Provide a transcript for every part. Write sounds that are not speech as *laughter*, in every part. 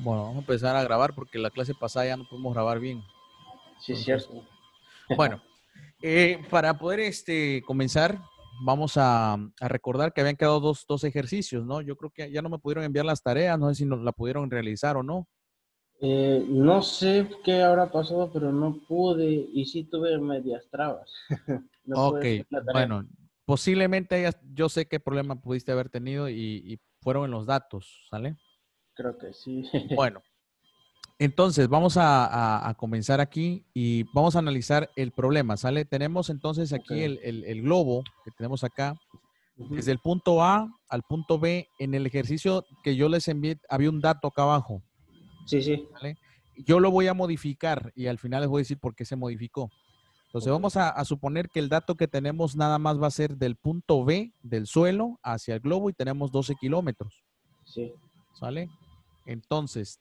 Bueno, vamos a empezar a grabar porque la clase pasada ya no pudimos grabar bien. Sí, es cierto. *laughs* Bueno, eh, para poder este, comenzar, vamos a, recordar que habían quedado dos, ejercicios, ¿no? Yo creo que ya no me pudieron enviar las tareas, no sé si no, la pudieron realizar o no. Eh, no sé qué habrá pasado, pero no pude y sí tuve medias trabas. *laughs* ok, bueno, posiblemente yo sé qué problema pudiste haber tenido y, y fueron en los datos, ¿sale? Creo que sí. *laughs* Bueno, entonces vamos a, comenzar aquí y vamos a analizar el problema, ¿sale? Tenemos entonces aquí el, globo que tenemos acá. Desde el punto A al punto B, en el ejercicio que yo les envié, había un dato acá abajo. Sí, sí. Yo lo voy a modificar y al final les voy a decir por qué se modificó. Entonces vamos a, a, suponer que el dato que tenemos nada más va a ser del punto B del suelo hacia el globo y tenemos 12 kilómetros. Sí. ¿Sale? Entonces,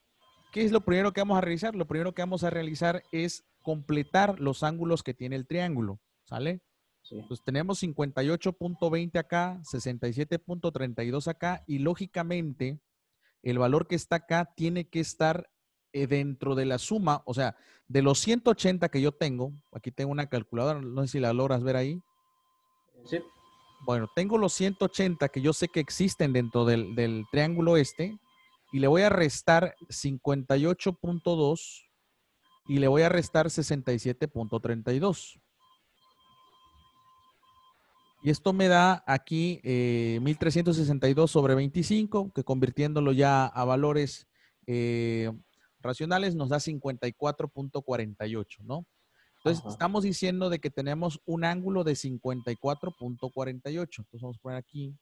¿qué es lo primero que vamos a realizar? Lo primero que vamos a realizar es completar los ángulos que tiene el triángulo, ¿sale? Entonces tenemos 58.20 acá, 67.32 acá y lógicamente el valor que está acá tiene que estar eh, dentro de la suma, o sea, de los 180 que yo tengo, aquí tengo una calculadora, no sé si la logras ver ahí. Sí. Bueno, tengo los 180 que yo sé que existen dentro del triángulo este, y le voy a restar 58.2 y le voy a restar 67.32. Y esto me da aquí 1362 eh, sobre 25, que convirtiéndolo ya a valores eh, racionales nos da 54.48, ¿no? Entonces, estamos diciendo de que tenemos un ángulo de 54.48. Entonces, vamos a poner aquí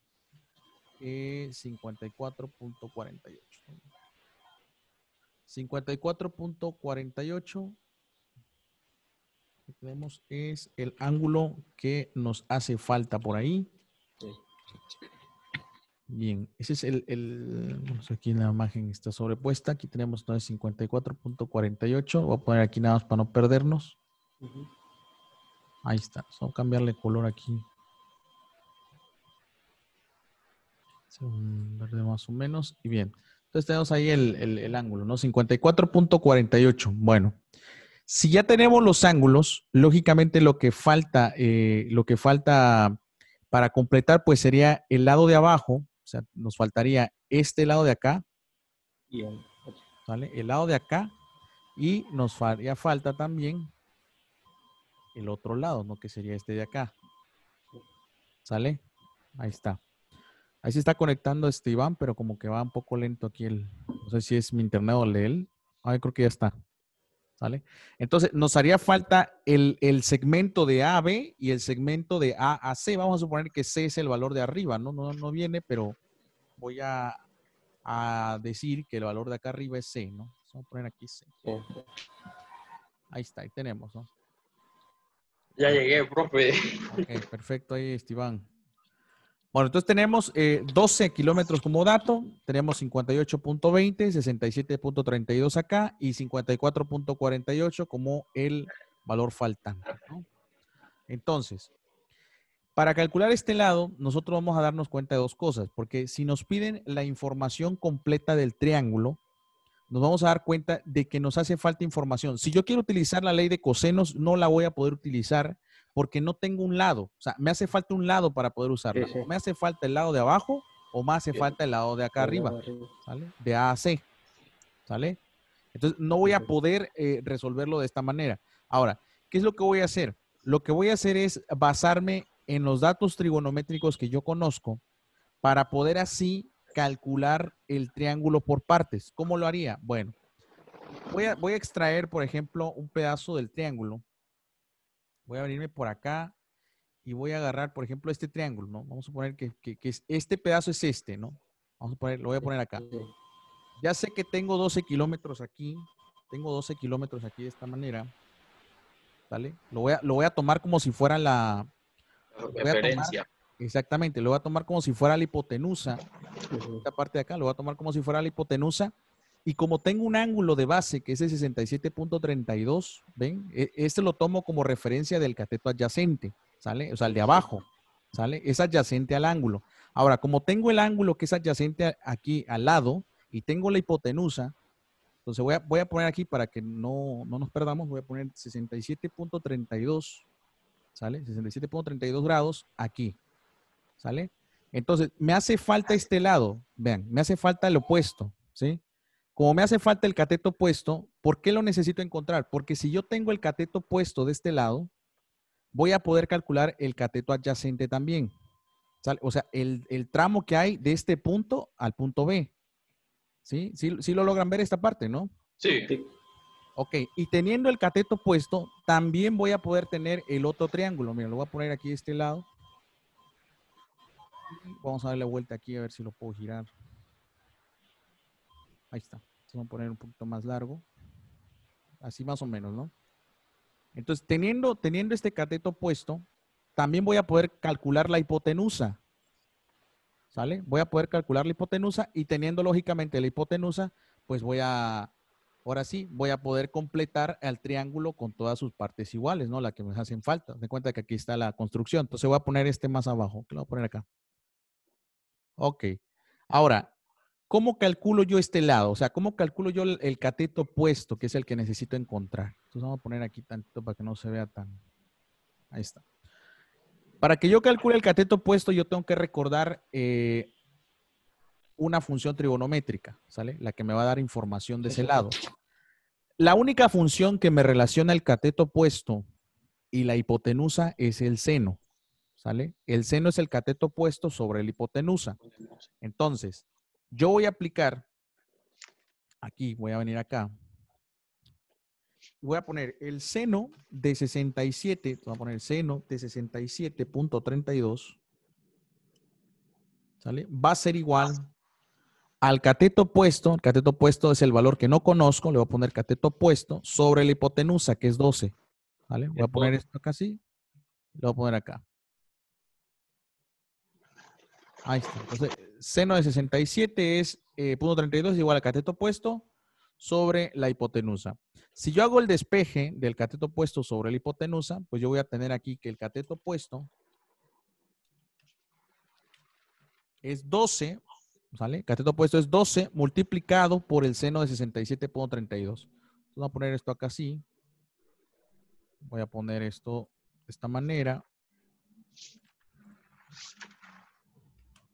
54.48. 54.48 tenemos es el ángulo que nos hace falta por ahí. Bien, ese es el, el aquí en la imagen está sobrepuesta, aquí tenemos 54.48, voy a poner aquí nada más para no perdernos. Ahí está, vamos a cambiarle color aquí. verde más o menos. Y bien. Entonces tenemos ahí el, ángulo, ¿no? 54.48. Bueno. Si ya tenemos los ángulos, lógicamente lo que falta, eh, lo que falta para completar, pues sería el lado de abajo, o sea, nos faltaría este lado de acá, y el, el lado de acá, y nos haría falta también el otro lado, ¿no? Que sería este de acá. ¿Sale? Ahí está. Ahí se está conectando este Iván, pero como que va un poco lento aquí el. No sé si es mi internet o él. Ahí creo que ya está. ¿Sale? Entonces, nos haría falta el, segmento de A B y el segmento de A a C. Vamos a suponer que C es el valor de arriba, ¿no? No, no viene, pero voy a, a, decir que el valor de acá arriba es C, ¿no? Vamos a poner aquí C. Ahí está, ahí tenemos, ¿no? Ya llegué, profe. Ok, perfecto ahí, Esteban. Bueno, entonces tenemos 12 eh, kilómetros como dato, tenemos 58.20, 67.32 acá y 54.48 como el valor faltante. Entonces, para calcular este lado, nosotros vamos a darnos cuenta de dos cosas, porque si nos piden la información completa del triángulo, nos vamos a dar cuenta de que nos hace falta información. Si yo quiero utilizar la ley de cosenos, no la voy a poder utilizar porque no tengo un lado. O sea, me hace falta un lado para poder usarlo. me hace falta el lado de abajo o me hace eh, falta el lado de acá arriba, ¿sale? De A a C, ¿sale? Entonces, no voy a poder eh, resolverlo de esta manera. Ahora, ¿qué es lo que voy a hacer? Lo que voy a hacer es basarme en los datos trigonométricos que yo conozco para poder así calcular el triángulo por partes. ¿Cómo lo haría? Bueno, voy voy a extraer, por ejemplo, un pedazo del triángulo voy a venirme por acá y voy a agarrar, por ejemplo, este triángulo, ¿no? Vamos a poner que, este pedazo es este, ¿no? Vamos a poner, lo voy a poner acá. Ya sé que tengo 12 kilómetros aquí, tengo 12 kilómetros aquí de esta manera, ¿vale? Lo voy a, tomar como si fuera la... exactamente, lo voy a tomar como si fuera la hipotenusa. Esta parte de acá lo voy a tomar como si fuera la hipotenusa y como tengo un ángulo de base que es de 67.32, ¿ven? E, este lo tomo como referencia del cateto adyacente, ¿sale? O sea, el de abajo, ¿sale? Es adyacente al ángulo. Ahora, como tengo el ángulo que es adyacente aquí al lado y tengo la hipotenusa, entonces voy a, voy a poner aquí para que no, no nos perdamos, voy a poner 67.32, ¿sale? 67.32 grados aquí, ¿sale? Entonces, me hace falta este lado, vean, me hace falta el opuesto, ¿sí? como me hace falta el cateto puesto, ¿por qué lo necesito encontrar? Porque si yo tengo el cateto puesto de este lado, voy a poder calcular el cateto adyacente también. O sea, el, tramo que hay de este punto al punto B. ¿Sí? ¿Sí? ¿Sí lo logran ver esta parte, no? Sí. Ok, y teniendo el cateto puesto, también voy a poder tener el otro triángulo. Mira, lo voy a poner aquí de este lado. Vamos a darle vuelta aquí a ver si lo puedo girar. Ahí está. Se va a poner un poquito más largo. Así más o menos, ¿no? Entonces, teniendo, teniendo este cateto puesto, también voy a poder calcular la hipotenusa. ¿Sale? Voy a poder calcular la hipotenusa y teniendo lógicamente la hipotenusa, pues voy a, ahora sí, voy a poder completar el triángulo con todas sus partes iguales, ¿no? La que me hacen falta. De cuenta que aquí está la construcción. Entonces voy a poner este más abajo. lo voy a poner acá? Ok. Ahora, ¿cómo calculo yo este lado? O sea, ¿cómo calculo yo el, cateto opuesto, que es el que necesito encontrar? Entonces vamos a poner aquí tantito para que no se vea tan... Ahí está. Para que yo calcule el cateto opuesto, yo tengo que recordar eh, una función trigonométrica, ¿sale? La que me va a dar información de ese lado. La única función que me relaciona el cateto opuesto y la hipotenusa es el seno, ¿sale? El seno es el cateto opuesto sobre la hipotenusa. Entonces, yo voy a aplicar, aquí voy a venir acá, voy a poner el seno de 67, voy a poner el seno de 67.32, ¿sale? Va a ser igual al cateto opuesto, el cateto opuesto es el valor que no conozco, le voy a poner cateto opuesto sobre la hipotenusa, que es 12, ¿vale? Voy a poner esto acá así, lo voy a poner acá. Ahí está. Entonces, seno de 67 es eh, punto 32 es igual al cateto opuesto sobre la hipotenusa. Si yo hago el despeje del cateto opuesto sobre la hipotenusa, pues yo voy a tener aquí que el cateto opuesto es 12, ¿sale? Cateto opuesto es 12 multiplicado por el seno de 67.32. Vamos a poner esto acá así. Voy a poner esto de esta manera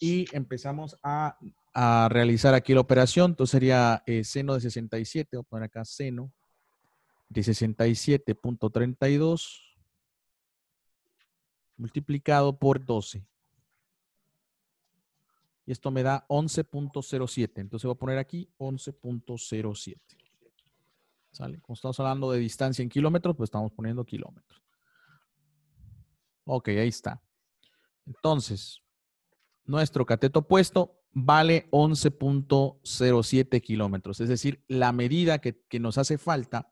y empezamos a, realizar aquí la operación. Entonces sería eh, seno de 67, voy a poner acá seno de 67.32 multiplicado por 12. Y esto me da 11.07. Entonces voy a poner aquí 11.07. ¿Sale? Como estamos hablando de distancia en kilómetros, pues estamos poniendo kilómetros. Ok, ahí está. Entonces, nuestro cateto opuesto vale 11.07 kilómetros. Es decir, la medida que, nos hace falta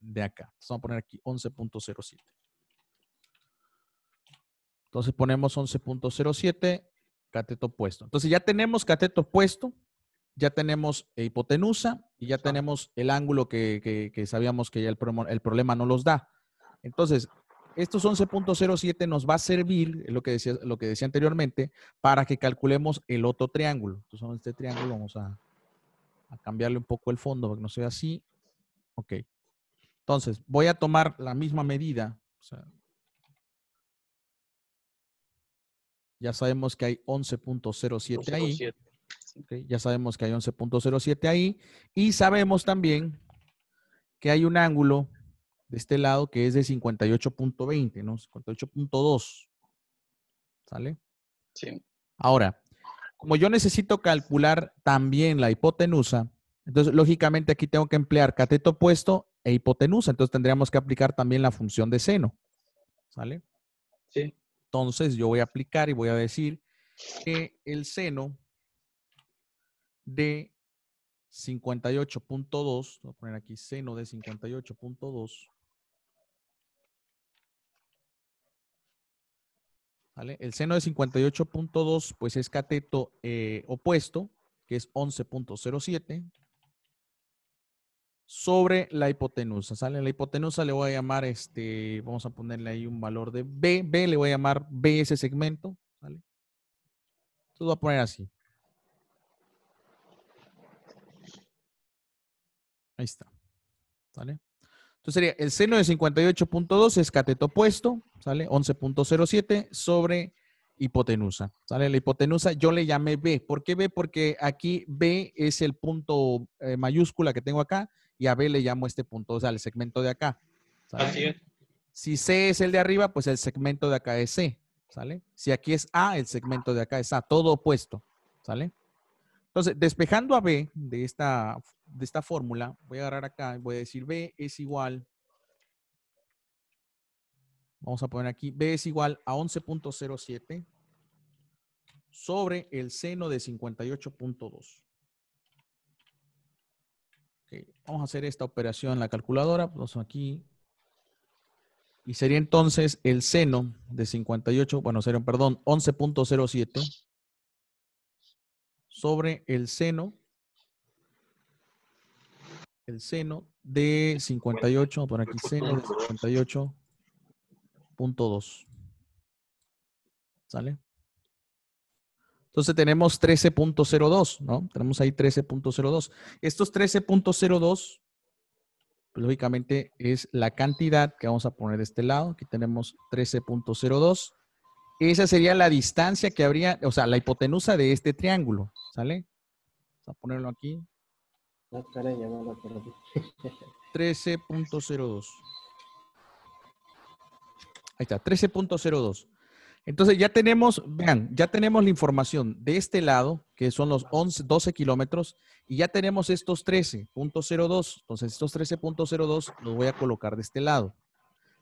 de acá. vamos a poner aquí 11.07. Entonces ponemos 11.07, cateto opuesto. Entonces ya tenemos cateto opuesto, ya tenemos e hipotenusa y ya tenemos el ángulo que, sabíamos que ya el, el problema no los da. Entonces, estos 11.07 nos va a servir, lo que, decía, lo que decía anteriormente, para que calculemos el otro triángulo. Entonces, este triángulo vamos a, cambiarle un poco el fondo para que no sea así. Ok. Entonces, voy a tomar la misma medida. ya sabemos que hay 11.07 ahí. Ya sabemos que hay 11.07 ahí. Y sabemos también que hay un ángulo de este lado que es de 58.20, ¿no? 58.2. ¿Sale? Sí. Ahora, como yo necesito calcular también la hipotenusa, entonces lógicamente aquí tengo que emplear cateto opuesto e hipotenusa, entonces tendríamos que aplicar también la función de seno. ¿Sale? Sí. Entonces yo voy a aplicar y voy a decir que el seno de 58.2, voy a poner aquí seno de 58.2, El seno de 58.2 pues es cateto eh, opuesto, que es 11.07, sobre la hipotenusa, ¿sale? La hipotenusa le voy a llamar, este, vamos a ponerle ahí un valor de B, B le voy a llamar B ese segmento, ¿sale? lo voy a poner así. Ahí está, ¿Vale? Entonces sería el seno de 58.2 es cateto opuesto, ¿sale? 11.07 sobre hipotenusa, ¿sale? La hipotenusa yo le llamé B. ¿Por qué B? Porque aquí B es el punto eh, mayúscula que tengo acá y a B le llamo este punto, o sea, el segmento de acá. Así es. Si C es el de arriba, pues el segmento de acá es C, ¿sale? Si aquí es A, el segmento de acá es A, todo opuesto, ¿sale? Entonces, despejando a B de esta, de esta fórmula, voy a agarrar acá y voy a decir B es igual Vamos a poner aquí, B es igual a 11.07 sobre el seno de 58.2. Vamos a hacer esta operación en la calculadora. Vamos aquí. Y sería entonces el seno de 58, bueno, sería, perdón, 11.07 sobre el seno, el seno de 58, por aquí seno de 58 ¿Sale? Entonces tenemos 13.02, ¿no? Tenemos ahí 13.02. Estos 13.02, pues, lógicamente, es la cantidad que vamos a poner de este lado. Aquí tenemos 13.02. Esa sería la distancia que habría, o sea, la hipotenusa de este triángulo, ¿sale? Vamos a ponerlo aquí. 13.02. Ah, Ahí está, 13.02. Entonces ya tenemos, vean, ya tenemos la información de este lado, que son los 11, 12 kilómetros, y ya tenemos estos 13.02. Entonces estos 13.02 los voy a colocar de este lado.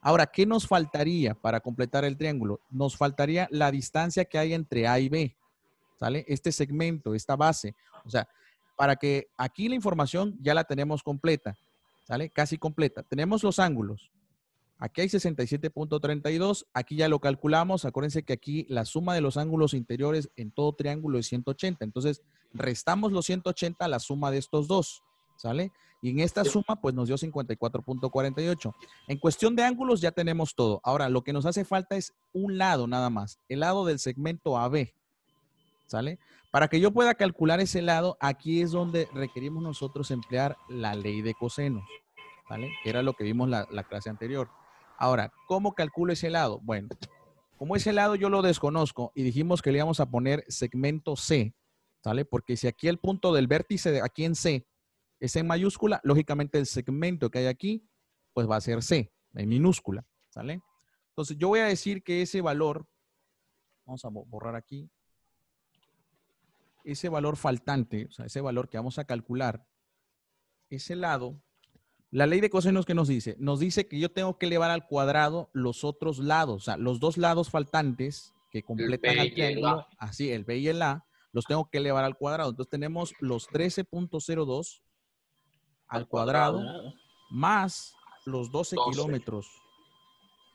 Ahora, ¿qué nos faltaría para completar el triángulo? Nos faltaría la distancia que hay entre A y B, ¿sale? Este segmento, esta base. O sea, para que aquí la información ya la tenemos completa, ¿sale? Casi completa. Tenemos los ángulos, Aquí hay 67.32, aquí ya lo calculamos, acuérdense que aquí la suma de los ángulos interiores en todo triángulo es 180, entonces restamos los 180 a la suma de estos dos, ¿sale? Y en esta suma pues nos dio 54.48. En cuestión de ángulos ya tenemos todo. Ahora lo que nos hace falta es un lado nada más, el lado del segmento AB, ¿sale? Para que yo pueda calcular ese lado, aquí es donde requerimos nosotros emplear la ley de cosenos, ¿vale? Que era lo que vimos la, la clase anterior. Ahora, ¿cómo calculo ese lado? Bueno, como ese lado yo lo desconozco y dijimos que le íbamos a poner segmento C, ¿sale? Porque si aquí el punto del vértice de aquí en C es en mayúscula, lógicamente el segmento que hay aquí, pues va a ser C, en minúscula, ¿sale? Entonces yo voy a decir que ese valor, vamos a borrar aquí, ese valor faltante, o sea, ese valor que vamos a calcular, ese lado la ley de cosenos que nos dice, nos dice que yo tengo que elevar al cuadrado los otros lados, o sea, los dos lados faltantes que completan el, triángulo, así el B y el A, los tengo que elevar al cuadrado. Entonces tenemos los 13.02 al, cuadrado, más los 12, 12, kilómetros.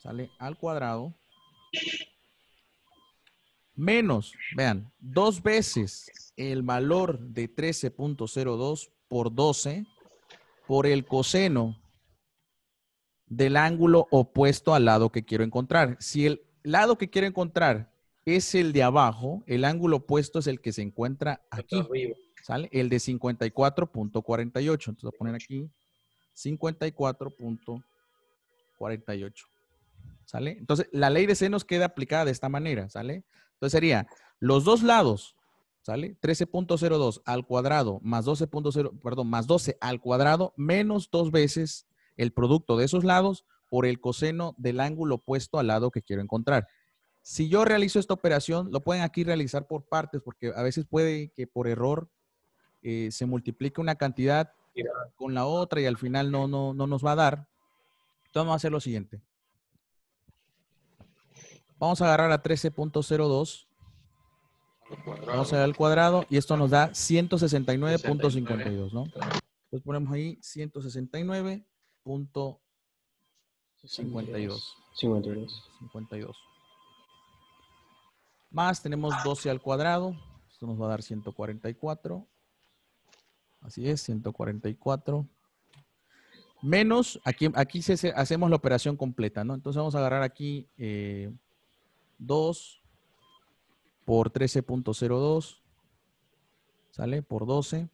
Sale al cuadrado. Menos, vean, dos veces el valor de 13.02 por 12 por el coseno del ángulo opuesto al lado que quiero encontrar. Si el lado que quiero encontrar es el de abajo, el ángulo opuesto es el que se encuentra aquí. ¿Sale? El de 54.48. Entonces voy a poner aquí 54.48. ¿Sale? Entonces la ley de senos queda aplicada de esta manera, ¿sale? Entonces sería los dos lados ¿Sale? 13.02 al cuadrado más 12.0, perdón, más 12 al cuadrado menos dos veces el producto de esos lados por el coseno del ángulo opuesto al lado que quiero encontrar. Si yo realizo esta operación, lo pueden aquí realizar por partes, porque a veces puede que por error eh, se multiplique una cantidad con la otra y al final no, no, no nos va a dar. Entonces vamos a hacer lo siguiente. Vamos a agarrar a 13.02 12 al cuadrado y esto nos da 169.52, ¿no? Entonces ponemos ahí 169.52. 52. 52. Más tenemos 12 al cuadrado. Esto nos va a dar 144. Así es, 144. Menos, aquí, hacemos la operación completa, ¿no? Entonces vamos a agarrar aquí 2 eh, por 13.02, ¿sale? Por 12.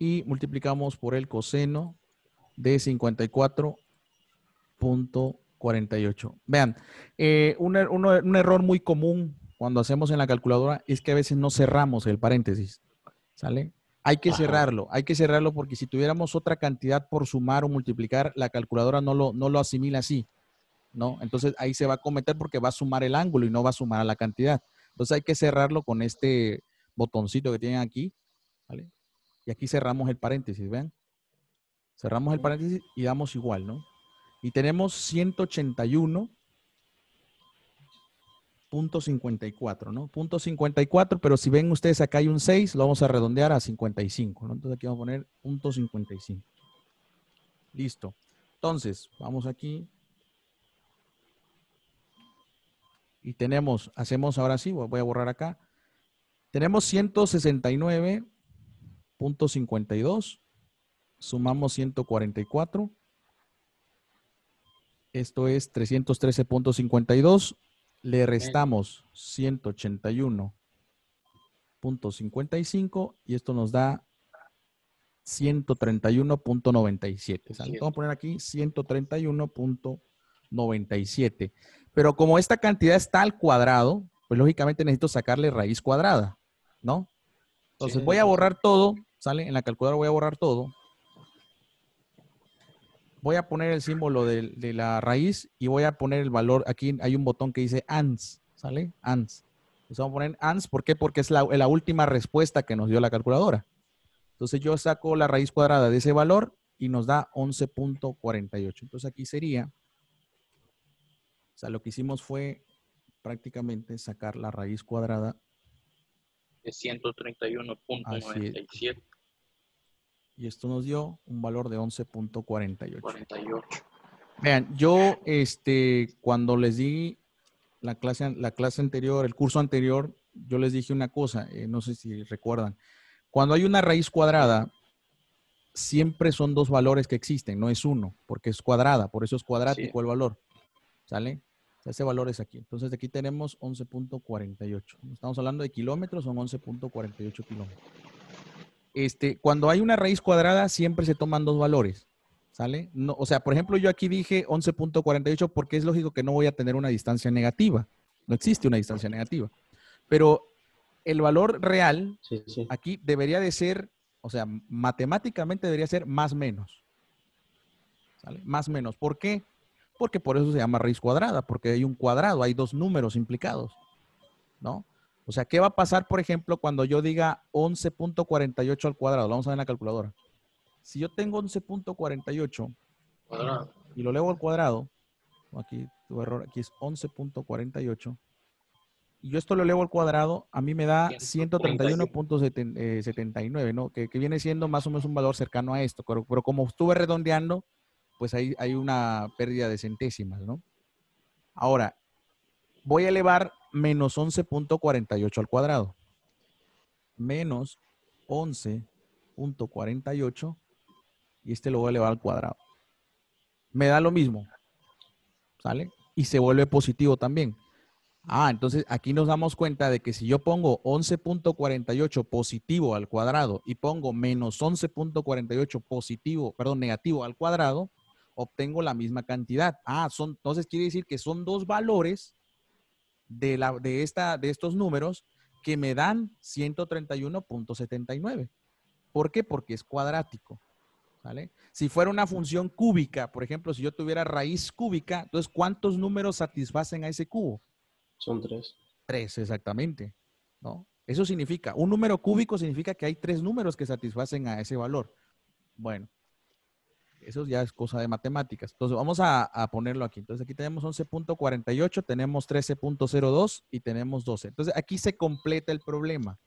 Y multiplicamos por el coseno de 54.48. Vean, eh, er, un, error muy común cuando hacemos en la calculadora es que a veces no cerramos el paréntesis, ¿sale? Hay que cerrarlo, hay que cerrarlo porque si tuviéramos otra cantidad por sumar o multiplicar, la calculadora no no lo asimila así. Entonces ahí se va a cometer porque va a sumar el ángulo y no va a sumar a la cantidad. Entonces hay que cerrarlo con este botoncito que tienen aquí, Y aquí cerramos el paréntesis, ¿ven? Cerramos el paréntesis y damos igual, ¿no? Y tenemos 181.54, ¿no? 54, pero si ven ustedes acá hay un 6, lo vamos a redondear a 55, Entonces aquí vamos a poner 55. Listo. Entonces, vamos aquí, y tenemos, hacemos ahora sí, voy a borrar acá, tenemos 169.52, sumamos 144, esto es 313.52, le restamos 181.55 y esto nos da 131.97. Vamos a poner aquí 131.97. 97. Pero como esta cantidad está al cuadrado, pues lógicamente necesito sacarle raíz cuadrada, ¿no? Entonces voy a borrar todo, ¿sale? En la calculadora voy a borrar todo. Voy a poner el símbolo de, la raíz y voy a poner el valor. Aquí hay un botón que dice ANS, ¿sale? ANS. Entonces vamos a poner ANS, ¿por qué? Porque es la, la última respuesta que nos dio la calculadora. Entonces yo saco la raíz cuadrada de ese valor y nos da 11.48. Entonces aquí sería o sea, lo que hicimos fue prácticamente sacar la raíz cuadrada de 131.97. Y esto nos dio un valor de 11.48. Vean, yo este, cuando les di la clase, la clase anterior, el curso anterior, yo les dije una cosa, eh, no sé si recuerdan. Cuando hay una raíz cuadrada, siempre son dos valores que existen, no es uno, porque es cuadrada, por eso es cuadrático el valor. ¿Sale? Ese valor es aquí. Entonces, de aquí tenemos 11.48. Estamos hablando de kilómetros, son 11.48 kilómetros. Este, cuando hay una raíz cuadrada, siempre se toman dos valores. ¿Sale? No, o sea, por ejemplo, yo aquí dije 11.48 porque es lógico que no voy a tener una distancia negativa. No existe una distancia negativa. Pero el valor real aquí debería de ser, o sea, matemáticamente debería ser más menos. ¿Sale? Más menos. ¿Por qué? porque por eso se llama raíz cuadrada, porque hay un cuadrado, hay dos números implicados, ¿no? O sea, ¿qué va a pasar, por ejemplo, cuando yo diga 11.48 al cuadrado? Lo vamos a ver en la calculadora. Si yo tengo 11.48 y lo leo al cuadrado, aquí tu error, aquí es 11.48, y yo esto lo leo al cuadrado, a mí me da 131.79, eh, ¿no? Que, viene siendo más o menos un valor cercano a esto, pero como estuve redondeando, pues hay, hay una pérdida de centésimas, ¿no? Ahora, voy a elevar menos 11.48 al cuadrado. Menos 11.48 y este lo voy a elevar al cuadrado. Me da lo mismo. ¿Sale? Y se vuelve positivo también. Ah, entonces aquí nos damos cuenta de que si yo pongo 11.48 positivo al cuadrado y pongo menos 11.48 positivo, perdón, negativo al cuadrado, obtengo la misma cantidad. Ah, son, entonces quiere decir que son dos valores de, la, de, esta, de estos números que me dan 131.79. ¿Por qué? Porque es cuadrático. ¿vale? Si fuera una función cúbica, por ejemplo, si yo tuviera raíz cúbica, entonces ¿cuántos números satisfacen a ese cubo? Son tres. Tres, exactamente. ¿no? Eso significa, un número cúbico significa que hay tres números que satisfacen a ese valor. Bueno, eso ya es cosa de matemáticas. Entonces, vamos a, ponerlo aquí. Entonces, aquí tenemos 11.48, tenemos 13.02 y tenemos 12. Entonces, aquí se completa el problema.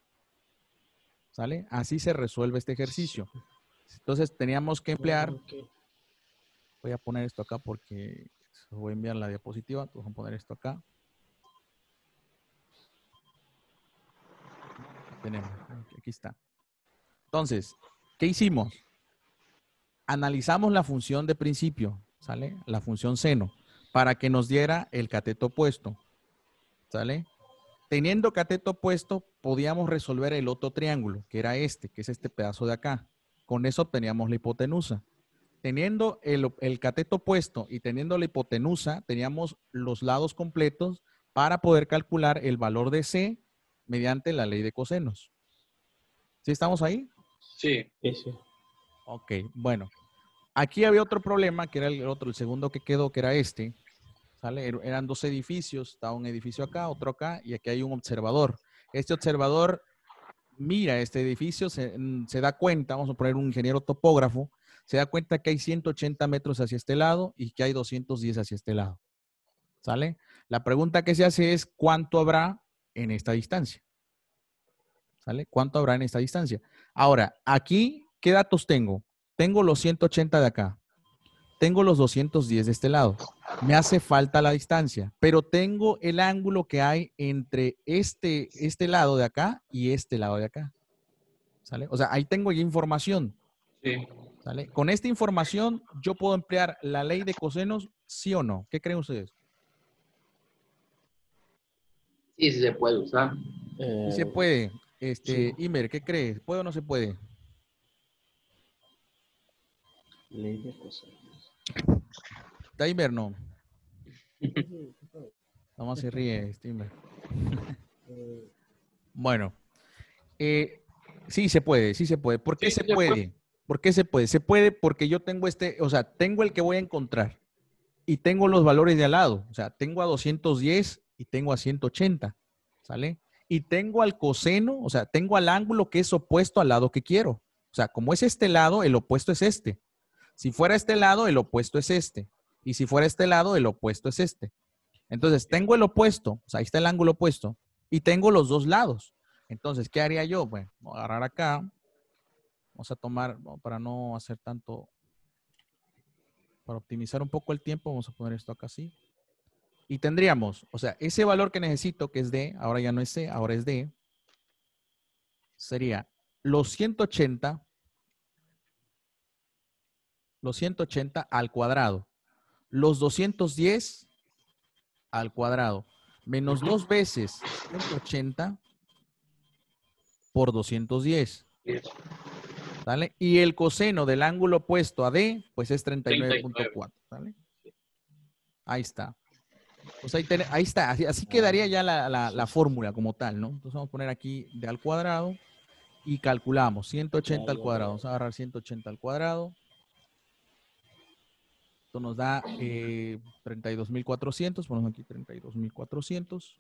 ¿Sale? Así se resuelve este ejercicio. Entonces, teníamos que emplear... Voy a poner esto acá porque voy a enviar la diapositiva. Entonces, vamos a poner esto acá. Tenemos. Aquí está. Entonces, ¿qué hicimos? analizamos la función de principio, ¿sale? La función seno, para que nos diera el cateto opuesto, ¿sale? Teniendo cateto opuesto, podíamos resolver el otro triángulo, que era este, que es este pedazo de acá. Con eso obteníamos la hipotenusa. Teniendo el, cateto opuesto y teniendo la hipotenusa, teníamos los lados completos para poder calcular el valor de C mediante la ley de cosenos. ¿Sí estamos ahí? Sí. sí. Ok, bueno. Aquí había otro problema, que era el otro, el segundo que quedó, que era este. ¿sale? Eran dos edificios, está un edificio acá, otro acá, y aquí hay un observador. Este observador mira este edificio, se, mm, se da cuenta, vamos a poner un ingeniero topógrafo, se da cuenta que hay 180 metros hacia este lado y que hay 210 hacia este lado. ¿Sale? La pregunta que se hace es cuánto habrá en esta distancia. ¿Sale? ¿Cuánto habrá en esta distancia? Ahora, aquí, ¿qué datos tengo? tengo los 180 de acá, tengo los 210 de este lado, me hace falta la distancia, pero tengo el ángulo que hay entre este, este lado de acá y este lado de acá. ¿Sale? O sea, ahí tengo ya información. Sí. ¿Sale? Con esta información yo puedo emplear la ley de cosenos, sí o no. ¿Qué creen ustedes? Sí, se puede usar. Sí se puede. Este, Imer, ¿qué crees? ¿Puede o no se puede? Ley de cosas. Timer no. *laughs* Vamos se ríe, Timber. Eh. bueno. Eh, sí se puede, sí se puede. ¿Por qué se puede? ¿Por qué se puede? Se puede porque yo tengo este, o sea, tengo el que voy a encontrar y tengo los valores de al lado. O sea, tengo a 210 y tengo a 180. ¿Sale? Y tengo al coseno, o sea, tengo al ángulo que es opuesto al lado que quiero. O sea, como es este lado, el opuesto es este. Si fuera este lado, el opuesto es este. Y si fuera este lado, el opuesto es este. Entonces, tengo el opuesto, o sea, ahí está el ángulo opuesto, y tengo los dos lados. Entonces, ¿qué haría yo? Bueno, voy a agarrar acá. Vamos a tomar, para no hacer tanto, para optimizar un poco el tiempo, vamos a poner esto acá así. Y tendríamos, o sea, ese valor que necesito, que es D, ahora ya no es C, ahora es D, sería los 180 los 180 al cuadrado, los 210 al cuadrado, menos dos veces 180 por 210. ¿Sale? Y el coseno del ángulo opuesto a D, pues es 39.4. ¿Sale? Ahí está. Pues ahí, está. Así, quedaría ya la, fórmula como tal, ¿no? Entonces vamos a poner aquí de al cuadrado y calculamos 180 al cuadrado. Vamos a agarrar 180 al cuadrado esto nos da 32.400, eh, ponemos aquí 32.400,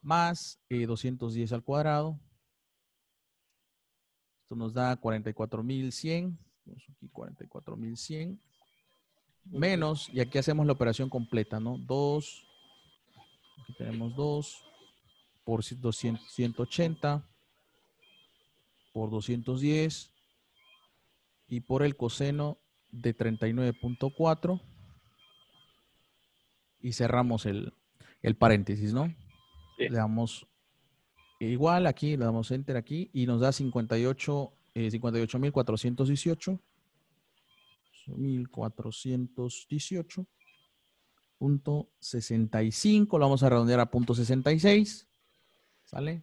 más 210 eh, al cuadrado. Esto nos da 44.100, aquí 44.100, menos, y aquí hacemos la operación completa, ¿no? 2, aquí tenemos 2, por 200, 180, por 210, y por el coseno de 39.4 y cerramos el, paréntesis, ¿no? Le damos igual aquí, le damos enter aquí y nos da 58 eh, 58.418 1418.65 lo vamos a redondear a punto 66 ¿sale?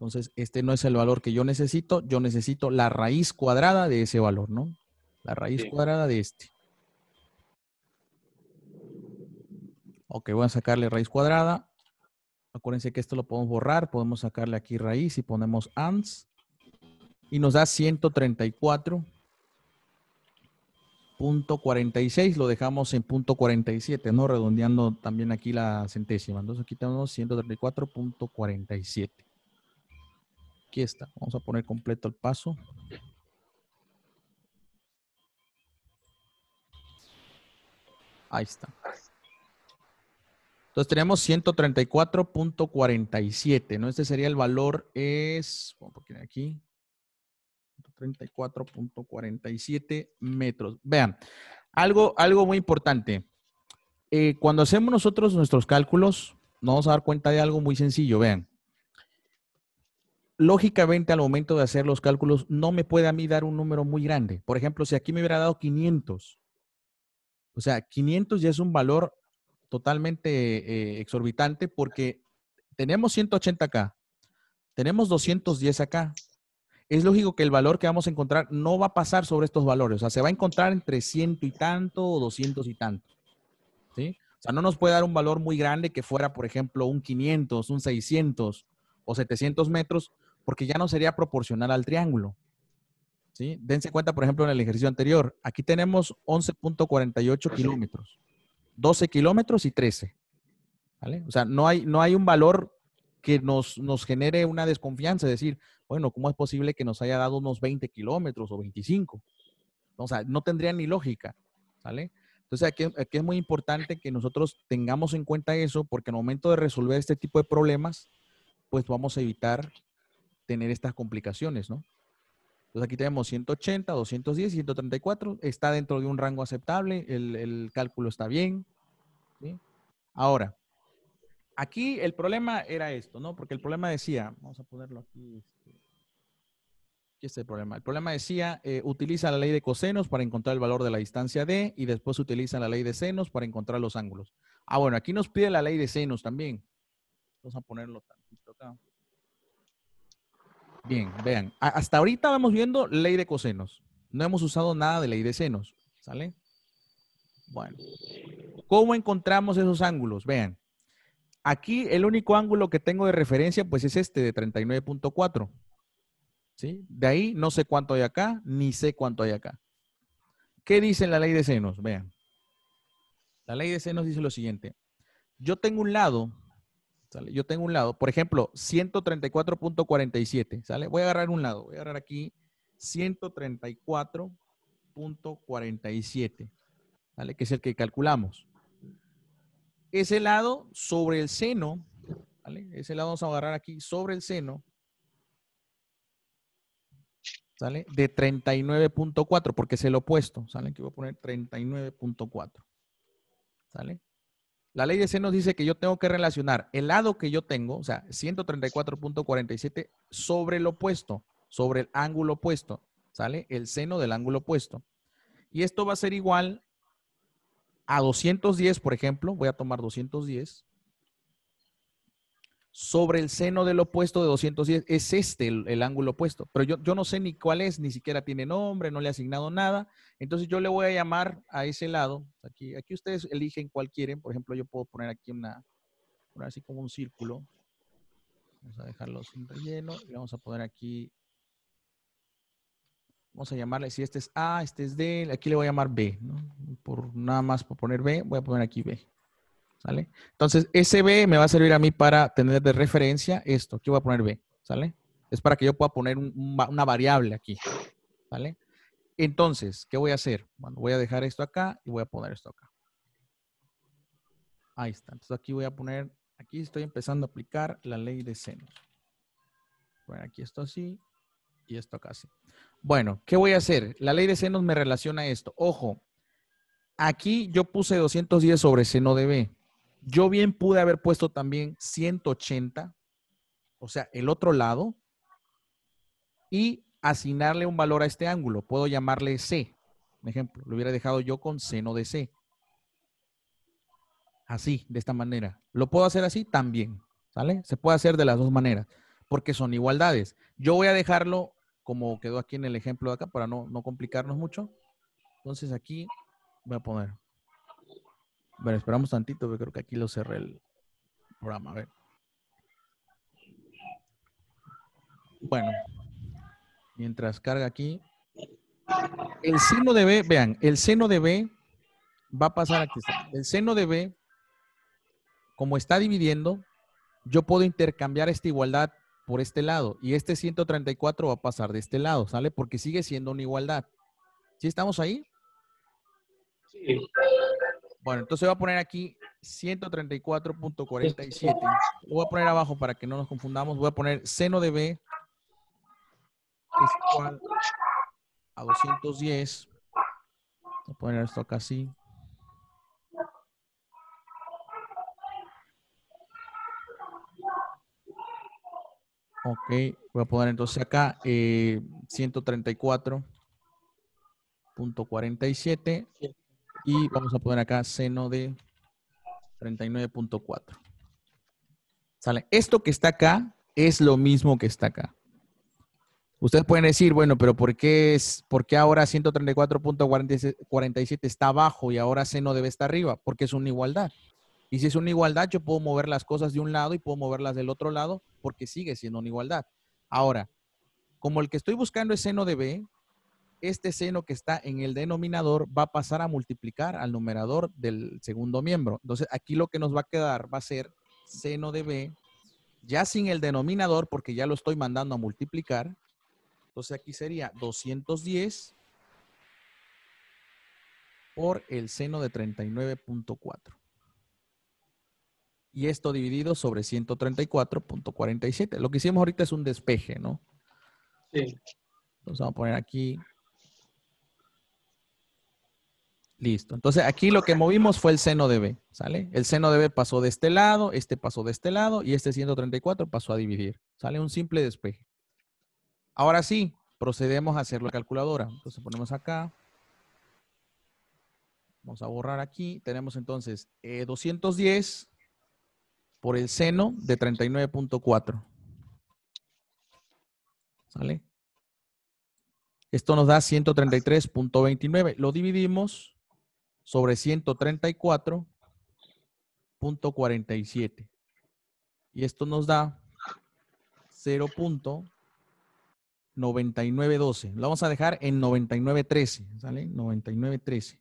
Entonces, este no es el valor que yo necesito, yo necesito la raíz cuadrada de ese valor, ¿no? La raíz cuadrada de este. Ok, voy a sacarle raíz cuadrada. Acuérdense que esto lo podemos borrar, podemos sacarle aquí raíz y ponemos ans. Y nos da 134.46, lo dejamos en punto 47, ¿no? Redondeando también aquí la centésima. Entonces aquí tenemos 134.47. Aquí está. Vamos a poner completo el paso. Ahí está. Entonces tenemos 134.47, ¿no? Este sería el valor, es, vamos a aquí, 134.47 metros. Vean, algo, algo muy importante. Eh, cuando hacemos nosotros nuestros cálculos, nos vamos a dar cuenta de algo muy sencillo, vean lógicamente al momento de hacer los cálculos no me puede a mí dar un número muy grande. Por ejemplo, si aquí me hubiera dado 500, o sea, 500 ya es un valor totalmente eh, exorbitante porque tenemos 180 acá, tenemos 210 acá. Es lógico que el valor que vamos a encontrar no va a pasar sobre estos valores, o sea, se va a encontrar entre ciento y tanto o 200 y tanto. ¿Sí? O sea, no nos puede dar un valor muy grande que fuera, por ejemplo, un 500, un 600 o 700 metros, porque ya no sería proporcional al triángulo. ¿Sí? Dense cuenta, por ejemplo, en el ejercicio anterior, aquí tenemos 11.48 kilómetros, 12 kilómetros y 13. ¿vale? O sea, no hay, no hay un valor que nos, nos genere una desconfianza, Es decir, bueno, ¿cómo es posible que nos haya dado unos 20 kilómetros o 25? O sea, no tendría ni lógica, ¿vale? Entonces, aquí, aquí es muy importante que nosotros tengamos en cuenta eso, porque en el momento de resolver este tipo de problemas, pues vamos a evitar tener estas complicaciones, ¿no? Entonces aquí tenemos 180, 210, 134, está dentro de un rango aceptable, el, cálculo está bien. Ahora, aquí el problema era esto, ¿no? Porque el problema decía, vamos a ponerlo aquí. Este, ¿qué es el problema. El problema decía, eh, utiliza la ley de cosenos para encontrar el valor de la distancia D y después utiliza la ley de senos para encontrar los ángulos. Ah, bueno, aquí nos pide la ley de senos también. Vamos a ponerlo tantito acá. Bien, vean. Hasta ahorita vamos viendo ley de cosenos. No hemos usado nada de ley de senos. ¿Sale? Bueno. ¿Cómo encontramos esos ángulos? Vean. Aquí el único ángulo que tengo de referencia pues es este de 39.4. ¿Sí? De ahí no sé cuánto hay acá, ni sé cuánto hay acá. ¿Qué dice la ley de senos? Vean. La ley de senos dice lo siguiente. Yo tengo un lado yo tengo un lado, por ejemplo, 134.47, ¿sale? Voy a agarrar un lado, voy a agarrar aquí 134.47, ¿sale? Que es el que calculamos. Ese lado sobre el seno, ¿sale? Ese lado vamos a agarrar aquí sobre el seno, ¿sale? De 39.4, porque es el opuesto, ¿sale? Aquí voy a poner 39.4, ¿sale? La ley de senos dice que yo tengo que relacionar el lado que yo tengo, o sea, 134.47, sobre el opuesto, sobre el ángulo opuesto, ¿sale? El seno del ángulo opuesto. Y esto va a ser igual a 210, por ejemplo, voy a tomar 210, sobre el seno del opuesto de 210. Es este el, ángulo opuesto, pero yo, no sé ni cuál es, ni siquiera tiene nombre, no le he asignado nada. Entonces yo le voy a llamar a ese lado. Aquí, aquí ustedes eligen cuál quieren. Por ejemplo, yo puedo poner aquí una, poner así como un círculo. Vamos a dejarlo sin relleno y vamos a poner aquí. Vamos a llamarle, si este es A, este es D, aquí le voy a llamar B, ¿no? Por, nada más por poner B, voy a poner aquí B. ¿sale? Entonces, ese B me va a servir a mí para tener de referencia esto. Aquí voy a poner B, ¿sale? Es para que yo pueda poner una variable aquí, ¿Sale? Entonces, ¿qué voy a hacer? Bueno, voy a dejar esto acá y voy a poner esto acá. Ahí está. Entonces, aquí voy a poner, aquí estoy empezando a aplicar la ley de senos. Bueno, aquí esto así y esto acá así. Bueno, ¿qué voy a hacer? La ley de senos me relaciona a esto. Ojo, aquí yo puse 210 sobre seno de B. Yo bien pude haber puesto también 180, o sea, el otro lado, y asignarle un valor a este ángulo. Puedo llamarle C, por ejemplo. Lo hubiera dejado yo con seno de C. Así, de esta manera. ¿Lo puedo hacer así? También. ¿Sale? Se puede hacer de las dos maneras, porque son igualdades. Yo voy a dejarlo como quedó aquí en el ejemplo de acá para no, no complicarnos mucho. Entonces aquí voy a poner bueno, esperamos tantito, creo que aquí lo cerré el programa. Bueno, mientras carga aquí. El seno de B, vean, el seno de B va a pasar aquí. El seno de B, como está dividiendo, yo puedo intercambiar esta igualdad por este lado y este 134 va a pasar de este lado, ¿sale? Porque sigue siendo una igualdad. ¿Sí estamos ahí? Sí. Bueno, entonces voy a poner aquí 134.47. Lo voy a poner abajo para que no nos confundamos. Voy a poner seno de B es igual a 210. Voy a poner esto acá así. Ok, voy a poner entonces acá eh, 134.47 y vamos a poner acá seno de 39.4. ¿Sale? Esto que está acá es lo mismo que está acá. Ustedes pueden decir, bueno, pero ¿por qué, es, por qué ahora 134.47 está abajo y ahora seno debe estar arriba? Porque es una igualdad. Y si es una igualdad, yo puedo mover las cosas de un lado y puedo moverlas del otro lado porque sigue siendo una igualdad. Ahora, como el que estoy buscando es seno de B, este seno que está en el denominador va a pasar a multiplicar al numerador del segundo miembro. Entonces, aquí lo que nos va a quedar va a ser seno de B, ya sin el denominador, porque ya lo estoy mandando a multiplicar. Entonces, aquí sería 210 por el seno de 39.4. Y esto dividido sobre 134.47. Lo que hicimos ahorita es un despeje, ¿no? Sí. Entonces, vamos a poner aquí Listo. Entonces aquí lo que movimos fue el seno de B, ¿sale? El seno de B pasó de este lado, este pasó de este lado y este 134 pasó a dividir. ¿Sale? Un simple despeje. Ahora sí, procedemos a hacer la calculadora. Entonces ponemos acá. Vamos a borrar aquí. Tenemos entonces 210 eh, por el seno de 39.4. ¿Sale? Esto nos da 133.29. Lo dividimos sobre 134.47. Y esto nos da 0.9912. Lo vamos a dejar en 99.13, ¿sale? 99.13.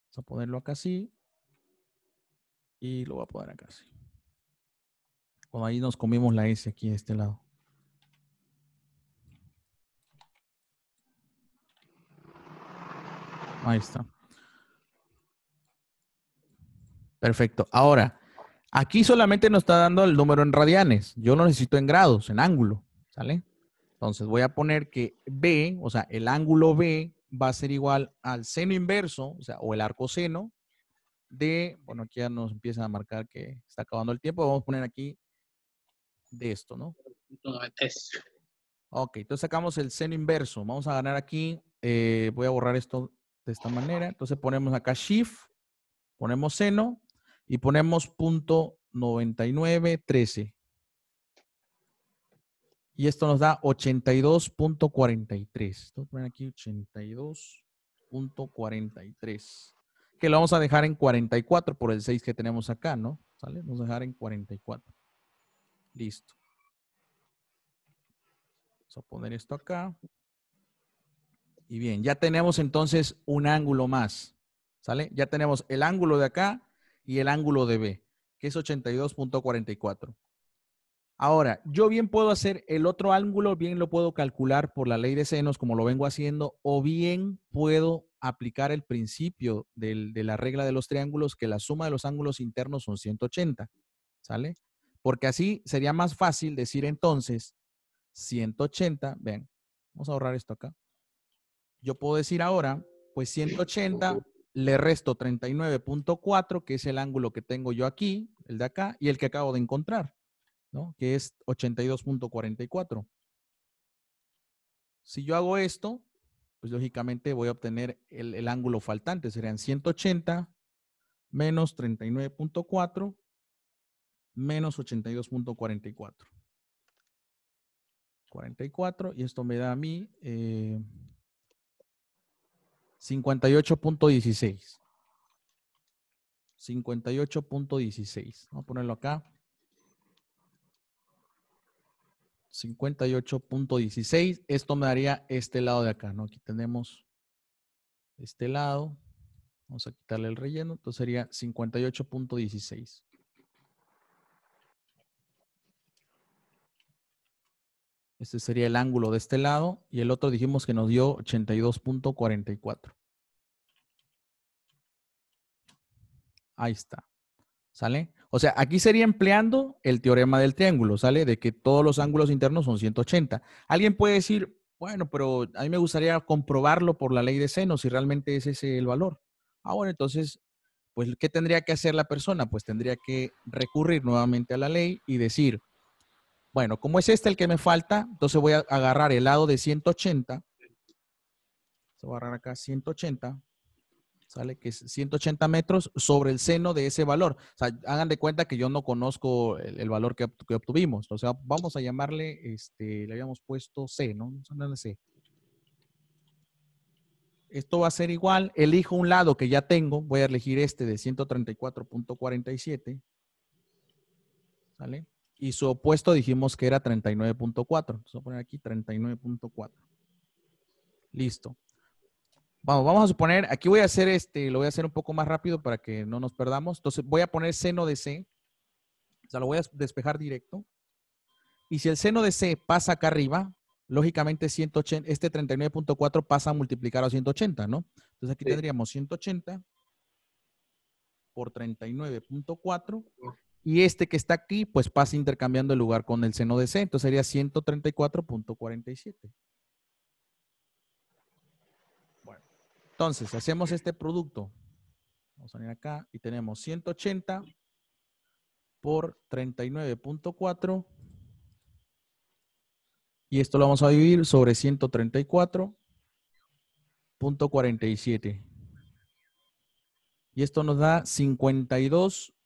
Vamos a ponerlo acá así. Y lo voy a poner acá así. ahí nos comimos la S aquí de este lado. Ahí está. Perfecto. Ahora, aquí solamente nos está dando el número en radianes. Yo lo necesito en grados, en ángulo. ¿Sale? Entonces voy a poner que B, o sea, el ángulo B va a ser igual al seno inverso, o sea, o el arco seno de, bueno, aquí ya nos empiezan a marcar que está acabando el tiempo. Vamos a poner aquí de esto, ¿no? Ok, entonces sacamos el seno inverso. Vamos a ganar aquí. Eh, voy a borrar esto de esta manera. Entonces ponemos acá shift, ponemos seno y ponemos punto 13 Y esto nos da 82.43. y a aquí 82.43. Que lo vamos a dejar en 44 por el 6 que tenemos acá, ¿no? ¿Sale? Vamos a dejar en 44. Listo. Vamos a poner esto acá. Y bien, ya tenemos entonces un ángulo más. ¿Sale? Ya tenemos el ángulo de acá y el ángulo de B, que es 82.44. Ahora, yo bien puedo hacer el otro ángulo, bien lo puedo calcular por la ley de senos como lo vengo haciendo, o bien puedo aplicar el principio de la regla de los triángulos, que la suma de los ángulos internos son 180, ¿sale? Porque así sería más fácil decir entonces 180, ven, vamos a ahorrar esto acá. Yo puedo decir ahora, pues 180 le resto 39.4, que es el ángulo que tengo yo aquí, el de acá, y el que acabo de encontrar, ¿no? que es 82.44. Si yo hago esto, pues lógicamente voy a obtener el, ángulo faltante, serían 180 menos 39.4 menos 82.44. 44, y esto me da a mí... Eh, 58.16. 58.16. Vamos a ponerlo acá. 58.16. Esto me daría este lado de acá, ¿no? Aquí tenemos este lado. Vamos a quitarle el relleno. Entonces sería 58.16. Este sería el ángulo de este lado y el otro dijimos que nos dio 82.44. Ahí está. ¿Sale? O sea, aquí sería empleando el teorema del triángulo, ¿sale? De que todos los ángulos internos son 180. Alguien puede decir, bueno, pero a mí me gustaría comprobarlo por la ley de senos si realmente es ese el valor. Ah, bueno, entonces, pues, ¿qué tendría que hacer la persona? Pues tendría que recurrir nuevamente a la ley y decir, bueno, como es este el que me falta, entonces voy a agarrar el lado de 180. Voy a agarrar acá 180. Sale que es 180 metros sobre el seno de ese valor. O sea, hagan de cuenta que yo no conozco el, valor que, obtuvimos. O sea, vamos a llamarle, este, le habíamos puesto C, ¿no? C. Esto va a ser igual. Elijo un lado que ya tengo. Voy a elegir este de 134.47. ¿Sale? Y su opuesto dijimos que era 39.4. voy a poner aquí 39.4. Listo. Vamos, vamos a suponer, aquí voy a hacer este, lo voy a hacer un poco más rápido para que no nos perdamos. Entonces voy a poner seno de C. O sea, lo voy a despejar directo. Y si el seno de C pasa acá arriba, lógicamente 180, este 39.4 pasa a multiplicar a 180, ¿no? Entonces aquí tendríamos 180 por 39.4 y este que está aquí, pues pasa intercambiando el lugar con el seno de C. Entonces sería 134.47. Bueno, entonces hacemos este producto. Vamos a venir acá y tenemos 180 por 39.4. Y esto lo vamos a dividir sobre 134.47. Y esto nos da 52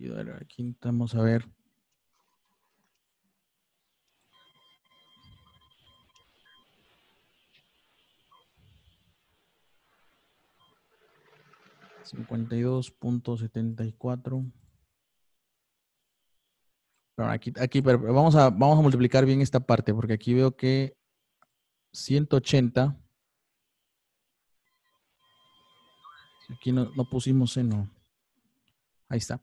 Aquí, aquí vamos a ver. Cincuenta y aquí, aquí vamos, a, vamos a multiplicar bien esta parte, porque aquí veo que 180. Aquí no, no pusimos seno. Ahí está.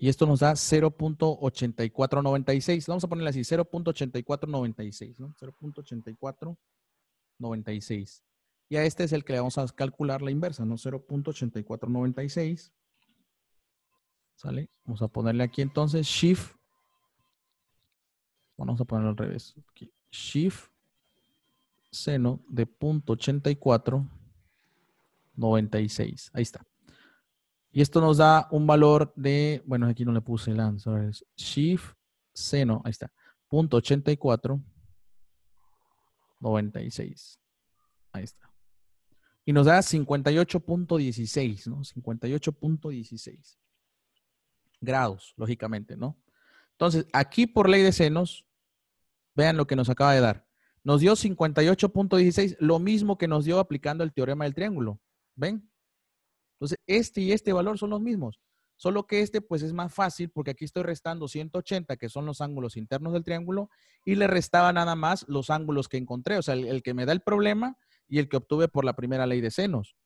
Y esto nos da 0.8496. Vamos a ponerle así, 0.8496, ¿no? 0.8496. Y a este es el que le vamos a calcular la inversa, ¿no? 0.8496. ¿Sale? Vamos a ponerle aquí entonces Shift. Vamos a ponerlo al revés. Shift seno de 0.8496. Ahí está. Y esto nos da un valor de, bueno, aquí no le puse el answer, es shift seno, ahí está, punto 84, 96. Ahí está. Y nos da 58.16, ¿no? 58.16 grados, lógicamente, ¿no? Entonces, aquí por ley de senos, vean lo que nos acaba de dar. Nos dio 58.16, lo mismo que nos dio aplicando el teorema del triángulo. ¿Ven? Entonces, este y este valor son los mismos, solo que este pues es más fácil porque aquí estoy restando 180, que son los ángulos internos del triángulo, y le restaba nada más los ángulos que encontré, o sea, el, que me da el problema y el que obtuve por la primera ley de senos.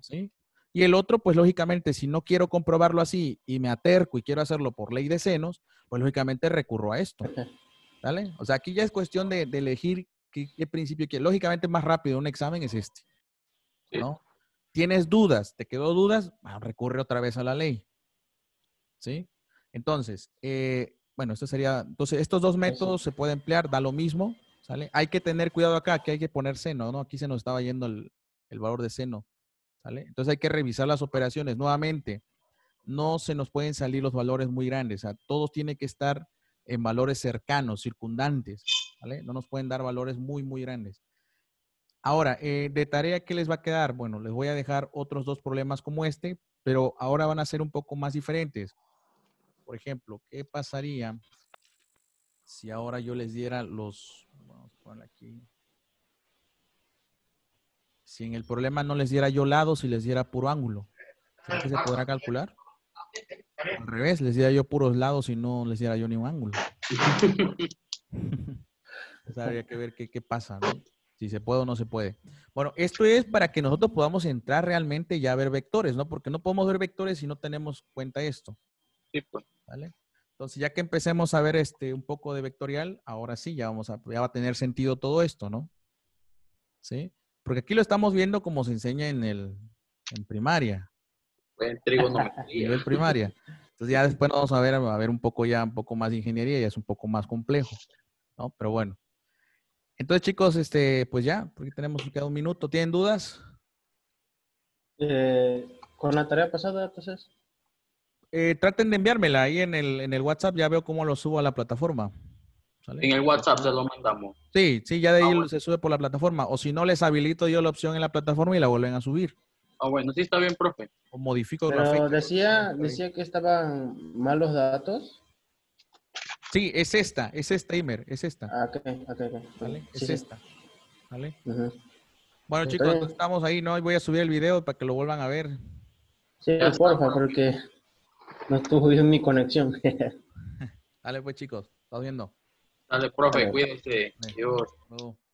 ¿Sí? Y el otro, pues lógicamente, si no quiero comprobarlo así y me aterco y quiero hacerlo por ley de senos, pues lógicamente recurro a esto. ¿Vale? O sea, aquí ya es cuestión de, elegir qué, qué, principio que Lógicamente, más rápido un examen es este. ¿no? tienes dudas, te quedó dudas, ah, recurre otra vez a la ley. ¿Sí? Entonces, eh, bueno, esto sería, entonces estos dos métodos se pueden emplear, da lo mismo, ¿sale? Hay que tener cuidado acá, que hay que poner seno, ¿no? Aquí se nos estaba yendo el, valor de seno, ¿sale? Entonces hay que revisar las operaciones nuevamente. No se nos pueden salir los valores muy grandes, todos tienen que estar en valores cercanos, circundantes, No nos pueden dar valores muy, muy grandes. Ahora, eh, de tarea, ¿qué les va a quedar? Bueno, les voy a dejar otros dos problemas como este, pero ahora van a ser un poco más diferentes. Por ejemplo, ¿qué pasaría si ahora yo les diera los... Vamos a poner aquí. Si en el problema no les diera yo lados si les diera puro ángulo. que se podrá calcular? Al revés, les diera yo puros lados y no les diera yo ni un ángulo. *laughs* *laughs* habría que ver qué, qué pasa, ¿no? si se puede o no se puede. Bueno, esto es para que nosotros podamos entrar realmente ya a ver vectores, ¿no? Porque no podemos ver vectores si no tenemos cuenta esto. Sí, pues. ¿Vale? Entonces, ya que empecemos a ver este un poco de vectorial, ahora sí, ya, vamos a, va a tener sentido todo esto, ¿no? ¿Sí? Porque aquí lo estamos viendo como se enseña en el en primaria. En trigonometría. *laughs* primaria. Entonces ya después vamos a ver, a ver un poco ya, un poco más de ingeniería, ya es un poco más complejo, ¿no? Pero bueno. Entonces, chicos, este, pues ya, porque tenemos quedado un minuto. ¿Tienen dudas? Eh, con la tarea pasada, entonces. Eh, traten de enviármela ahí en el, en el WhatsApp, ya veo cómo lo subo a la plataforma. En el WhatsApp se lo mandamos. Sí, sí, ya de ahí ah, se sube por la plataforma. O si no, les habilito yo la opción en la plataforma y la vuelven a subir. Ah, bueno, sí está bien, profe. O modifico el decía, decía que estaban malos datos. Sí, es esta, es esta, Imer, es esta. Ah, ok, ok, ¿Vale? es esta. ¿Vale? Bueno, chicos, pues, estamos ahí, ¿no? Voy a subir el video para que lo vuelvan a ver. Sí, por porfa, porque no estuvo bien mi conexión. *laughs* Dale, pues, chicos, estás viendo. Dale, profe, cuídense. Adiós.